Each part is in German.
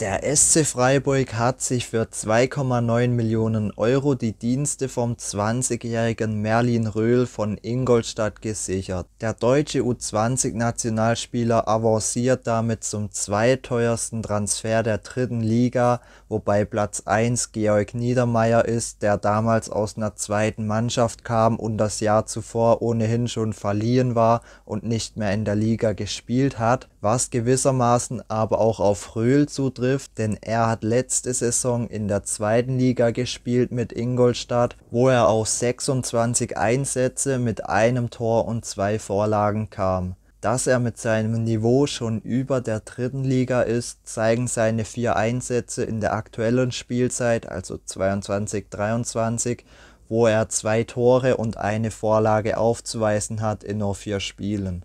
Der SC Freiburg hat sich für 2,9 Millionen Euro die Dienste vom 20-jährigen Merlin Röhl von Ingolstadt gesichert. Der deutsche U20-Nationalspieler avanciert damit zum zweiteuersten Transfer der dritten Liga, wobei Platz 1 Georg Niedermeyer ist, der damals aus einer zweiten Mannschaft kam und das Jahr zuvor ohnehin schon verliehen war und nicht mehr in der Liga gespielt hat, was gewissermaßen aber auch auf Röhl zutrifft trifft, denn er hat letzte Saison in der zweiten Liga gespielt mit Ingolstadt, wo er auf 26 Einsätze mit einem Tor und zwei Vorlagen kam. Dass er mit seinem Niveau schon über der dritten Liga ist, zeigen seine vier Einsätze in der aktuellen Spielzeit, also 22-23, wo er zwei Tore und eine Vorlage aufzuweisen hat in nur vier Spielen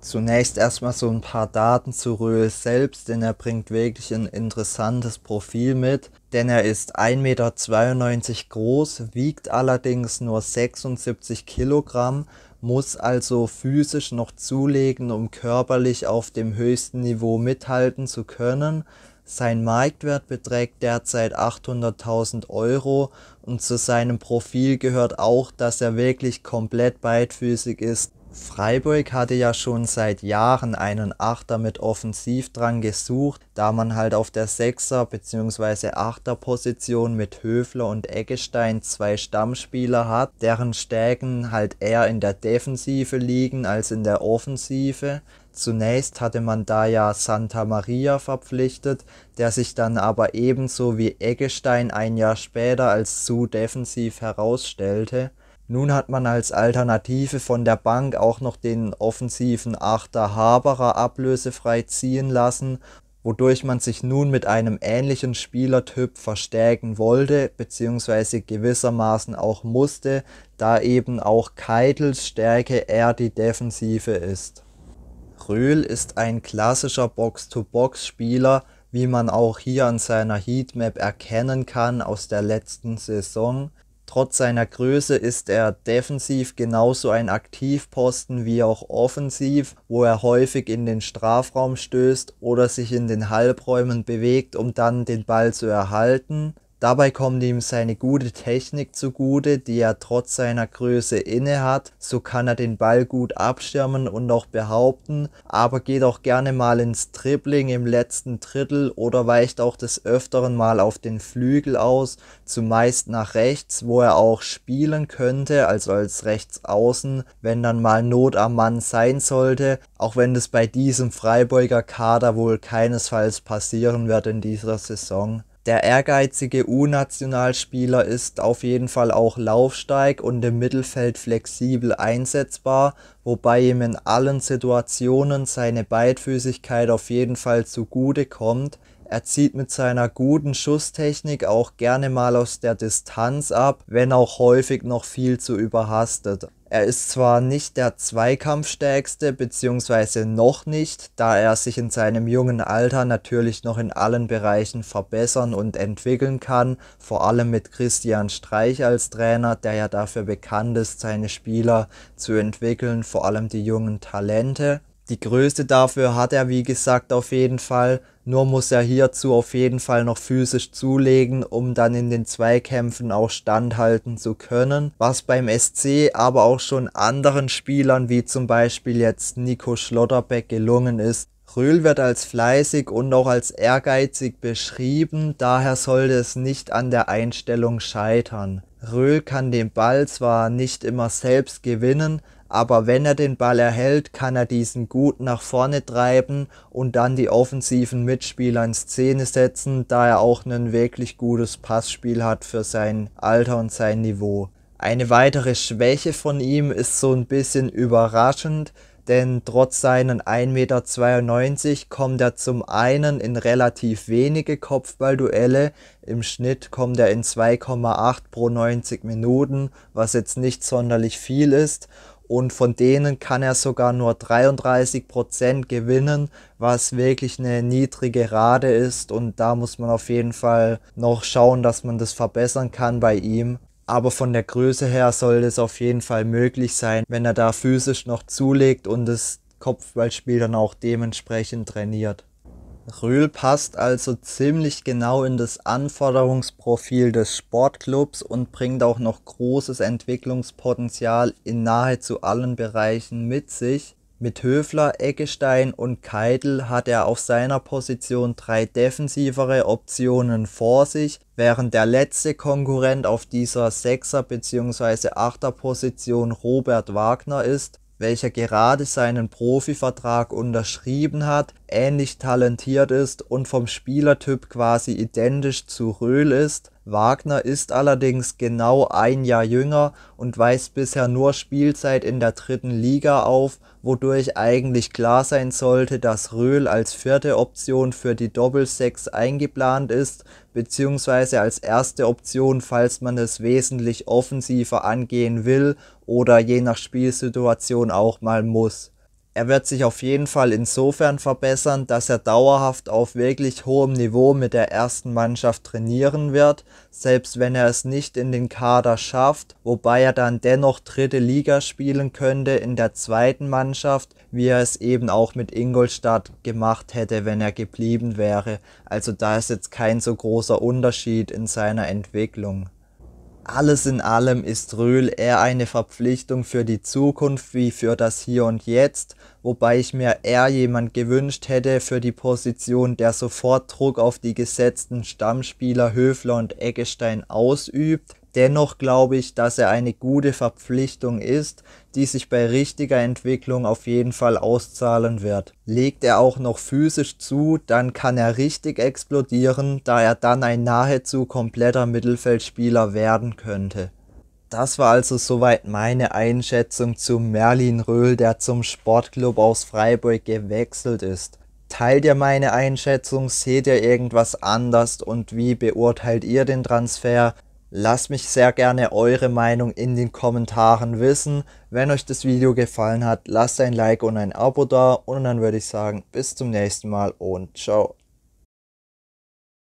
zunächst erstmal so ein paar Daten zu Röhl selbst, denn er bringt wirklich ein interessantes Profil mit. Denn er ist 1,92 Meter groß, wiegt allerdings nur 76 Kilogramm, muss also physisch noch zulegen, um körperlich auf dem höchsten Niveau mithalten zu können. Sein Marktwert beträgt derzeit 800.000 Euro und zu seinem Profil gehört auch, dass er wirklich komplett beidfüßig ist Freiburg hatte ja schon seit Jahren einen Achter mit Offensivdrang gesucht, da man halt auf der Sechser- bzw. Achterposition mit Höfler und Eggestein zwei Stammspieler hat, deren Stärken halt eher in der Defensive liegen als in der Offensive. Zunächst hatte man da ja Santa Maria verpflichtet, der sich dann aber ebenso wie Eggestein ein Jahr später als zu defensiv herausstellte. Nun hat man als Alternative von der Bank auch noch den offensiven Achter Haberer ablösefrei ziehen lassen, wodurch man sich nun mit einem ähnlichen Spielertyp verstärken wollte bzw. gewissermaßen auch musste, da eben auch Keitels Stärke eher die Defensive ist. Röhl ist ein klassischer Box-to-Box-Spieler, wie man auch hier an seiner Heatmap erkennen kann aus der letzten Saison, Trotz seiner Größe ist er defensiv genauso ein Aktivposten wie auch offensiv, wo er häufig in den Strafraum stößt oder sich in den Halbräumen bewegt, um dann den Ball zu erhalten. Dabei kommt ihm seine gute Technik zugute, die er trotz seiner Größe inne hat. So kann er den Ball gut abschirmen und noch behaupten, aber geht auch gerne mal ins Dribbling im letzten Drittel oder weicht auch des öfteren mal auf den Flügel aus, zumeist nach rechts, wo er auch spielen könnte, also als Rechtsaußen, wenn dann mal Not am Mann sein sollte, auch wenn das bei diesem Freiburger Kader wohl keinesfalls passieren wird in dieser Saison der ehrgeizige U-Nationalspieler ist auf jeden Fall auch laufsteig und im Mittelfeld flexibel einsetzbar, wobei ihm in allen Situationen seine Beidfüßigkeit auf jeden Fall zugute kommt. Er zieht mit seiner guten Schusstechnik auch gerne mal aus der Distanz ab, wenn auch häufig noch viel zu überhastet. Er ist zwar nicht der zweikampfstärkste, beziehungsweise noch nicht, da er sich in seinem jungen Alter natürlich noch in allen Bereichen verbessern und entwickeln kann, vor allem mit Christian Streich als Trainer, der ja dafür bekannt ist, seine Spieler zu entwickeln, vor allem die jungen Talente. Die Größe dafür hat er, wie gesagt, auf jeden Fall. Nur muss er hierzu auf jeden Fall noch physisch zulegen, um dann in den Zweikämpfen auch standhalten zu können. Was beim SC, aber auch schon anderen Spielern wie zum Beispiel jetzt Nico Schlotterbeck gelungen ist. Röhl wird als fleißig und auch als ehrgeizig beschrieben, daher sollte es nicht an der Einstellung scheitern. Röhl kann den Ball zwar nicht immer selbst gewinnen, aber wenn er den Ball erhält, kann er diesen gut nach vorne treiben und dann die offensiven Mitspieler in Szene setzen, da er auch ein wirklich gutes Passspiel hat für sein Alter und sein Niveau. Eine weitere Schwäche von ihm ist so ein bisschen überraschend, denn trotz seinen 1,92 Meter kommt er zum einen in relativ wenige Kopfballduelle, im Schnitt kommt er in 2,8 pro 90 Minuten, was jetzt nicht sonderlich viel ist, und von denen kann er sogar nur 33% Prozent gewinnen, was wirklich eine niedrige Rate ist und da muss man auf jeden Fall noch schauen, dass man das verbessern kann bei ihm. Aber von der Größe her sollte es auf jeden Fall möglich sein, wenn er da physisch noch zulegt und das Kopfballspiel dann auch dementsprechend trainiert. Röhl passt also ziemlich genau in das Anforderungsprofil des Sportclubs und bringt auch noch großes Entwicklungspotenzial in nahezu allen Bereichen mit sich. Mit Höfler, Eggestein und Keitel hat er auf seiner Position drei defensivere Optionen vor sich, während der letzte Konkurrent auf dieser Sechser- bzw. Achterposition Robert Wagner ist, welcher gerade seinen Profivertrag unterschrieben hat, ähnlich talentiert ist und vom Spielertyp quasi identisch zu Röhl ist, Wagner ist allerdings genau ein Jahr jünger und weist bisher nur Spielzeit in der dritten Liga auf, wodurch eigentlich klar sein sollte, dass Röhl als vierte Option für die Doppelsechs eingeplant ist bzw. als erste Option, falls man es wesentlich offensiver angehen will oder je nach Spielsituation auch mal muss er wird sich auf jeden Fall insofern verbessern, dass er dauerhaft auf wirklich hohem Niveau mit der ersten Mannschaft trainieren wird, selbst wenn er es nicht in den Kader schafft, wobei er dann dennoch dritte Liga spielen könnte in der zweiten Mannschaft, wie er es eben auch mit Ingolstadt gemacht hätte, wenn er geblieben wäre. Also da ist jetzt kein so großer Unterschied in seiner Entwicklung alles in allem ist Röhl eher eine Verpflichtung für die Zukunft wie für das Hier und Jetzt, wobei ich mir eher jemand gewünscht hätte für die Position, der sofort Druck auf die gesetzten Stammspieler Höfler und Eggestein ausübt, Dennoch glaube ich, dass er eine gute Verpflichtung ist, die sich bei richtiger Entwicklung auf jeden Fall auszahlen wird. Legt er auch noch physisch zu, dann kann er richtig explodieren, da er dann ein nahezu kompletter Mittelfeldspieler werden könnte. Das war also soweit meine Einschätzung zu Merlin Röhl, der zum Sportclub aus Freiburg gewechselt ist. Teilt ihr meine Einschätzung? Seht ihr irgendwas anders? Und wie beurteilt ihr den Transfer? Lasst mich sehr gerne eure Meinung in den Kommentaren wissen. Wenn euch das Video gefallen hat, lasst ein Like und ein Abo da und dann würde ich sagen, bis zum nächsten Mal und ciao.